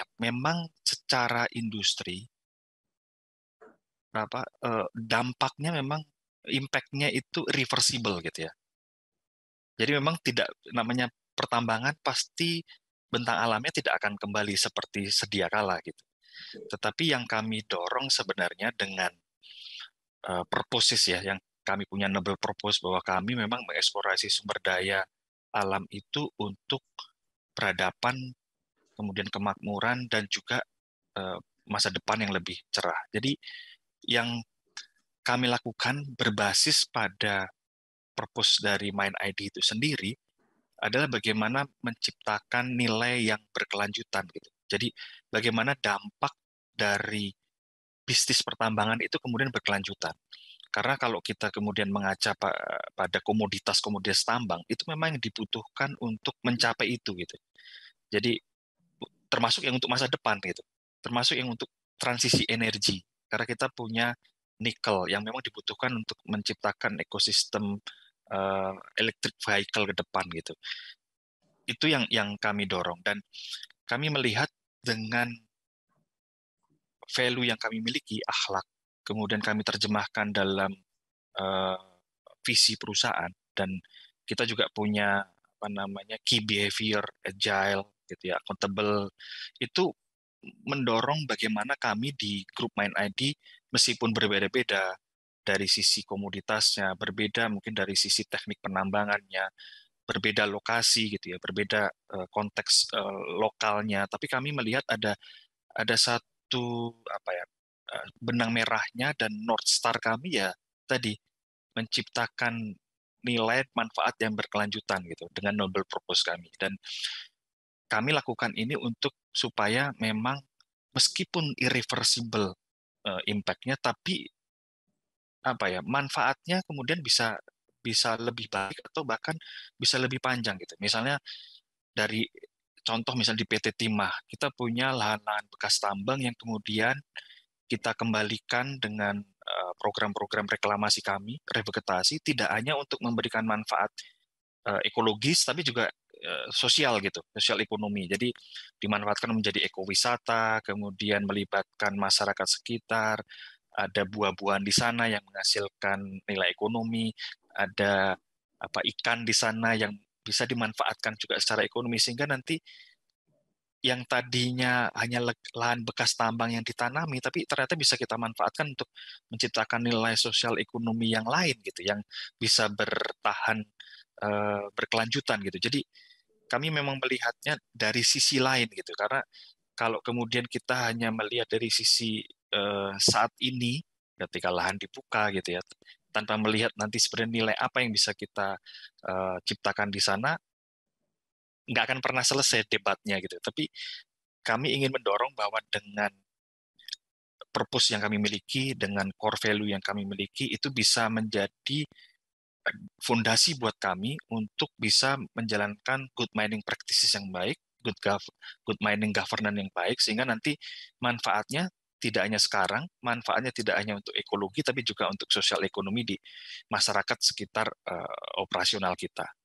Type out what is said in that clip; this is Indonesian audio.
ya memang secara industri eh, dampaknya memang impactnya itu reversible gitu ya. Jadi memang tidak namanya pertambangan pasti bentang alamnya tidak akan kembali seperti sedia kala gitu. Tetapi yang kami dorong sebenarnya dengan uh, eh, proposis ya yang kami punya noble Propose bahwa kami memang mengeksplorasi sumber daya alam itu untuk peradaban kemudian kemakmuran dan juga eh, masa depan yang lebih cerah. Jadi yang kami lakukan berbasis pada purpose dari Mind ID itu sendiri adalah bagaimana menciptakan nilai yang berkelanjutan gitu. Jadi bagaimana dampak dari bisnis pertambangan itu kemudian berkelanjutan. Karena kalau kita kemudian mengaca pada komoditas-komoditas tambang, itu memang dibutuhkan untuk mencapai itu gitu. Jadi termasuk yang untuk masa depan gitu termasuk yang untuk transisi energi karena kita punya nikel yang memang dibutuhkan untuk menciptakan ekosistem uh, electric vehicle ke depan gitu itu yang yang kami dorong dan kami melihat dengan value yang kami miliki akhlak kemudian kami terjemahkan dalam uh, visi perusahaan dan kita juga punya apa namanya key behavior agile gitu ya accountable itu mendorong bagaimana kami di grup Main ID meskipun berbeda-beda dari sisi komoditasnya, berbeda mungkin dari sisi teknik penambangannya, berbeda lokasi gitu ya, berbeda eh, konteks eh, lokalnya, tapi kami melihat ada ada satu apa ya eh, benang merahnya dan north star kami ya tadi menciptakan nilai manfaat yang berkelanjutan gitu dengan noble purpose kami dan kami lakukan ini untuk supaya memang meskipun irreversible uh, eh, impact tapi apa ya manfaatnya kemudian bisa bisa lebih baik atau bahkan bisa lebih panjang gitu. Misalnya dari contoh misalnya di PT Timah, kita punya lahan-lahan bekas tambang yang kemudian kita kembalikan dengan eh, program-program reklamasi kami, revegetasi tidak hanya untuk memberikan manfaat eh, ekologis tapi juga Eh, sosial gitu, sosial ekonomi. Jadi dimanfaatkan menjadi ekowisata, kemudian melibatkan masyarakat sekitar, ada buah-buahan di sana yang menghasilkan nilai ekonomi, ada apa ikan di sana yang bisa dimanfaatkan juga secara ekonomi sehingga nanti yang tadinya hanya lahan bekas tambang yang ditanami tapi ternyata bisa kita manfaatkan untuk menciptakan nilai sosial ekonomi yang lain gitu yang bisa bertahan eh, berkelanjutan gitu jadi kami memang melihatnya dari sisi lain gitu karena kalau kemudian kita hanya melihat dari sisi uh, saat ini ketika lahan dibuka gitu ya tanpa melihat nanti sebenarnya nilai apa yang bisa kita uh, ciptakan di sana nggak akan pernah selesai debatnya gitu tapi kami ingin mendorong bahwa dengan purpose yang kami miliki dengan core value yang kami miliki itu bisa menjadi fondasi buat kami untuk bisa menjalankan good mining practices yang baik, good, gov good mining governance yang baik, sehingga nanti manfaatnya tidak hanya sekarang, manfaatnya tidak hanya untuk ekologi, tapi juga untuk sosial ekonomi di masyarakat sekitar uh, operasional kita.